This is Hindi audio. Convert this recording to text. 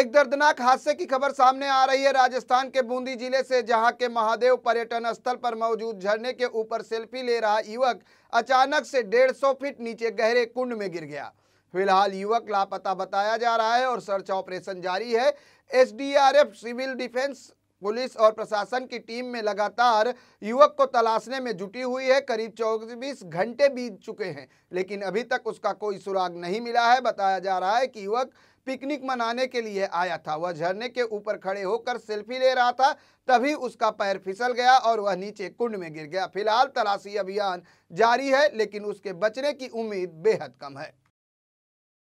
एक दर्दनाक हादसे की खबर सामने आ रही है राजस्थान के बूंदी जिले से जहां के महादेव पर्यटन स्थल पर मौजूद झरने के ऊपर सेल्फी ले रहा युवक अचानक से 150 फीट नीचे गहरे कुंड में गिर गया फिलहाल युवक लापता बताया जा रहा है और सर्च ऑपरेशन जारी है एसडीआरएफ सिविल डिफेंस पुलिस और प्रशासन की टीम में लगातार युवक को तलाशने में जुटी हुई है करीब चौबीस घंटे बीत चुके हैं लेकिन अभी तक उसका कोई सुराग नहीं मिला है बताया जा रहा है कि युवक पिकनिक मनाने के लिए आया था वह झरने के ऊपर खड़े होकर सेल्फी ले रहा था तभी उसका पैर फिसल गया और वह नीचे कुंड में गिर गया फिलहाल तलाशी अभियान जारी है लेकिन उसके बचने की उम्मीद बेहद कम है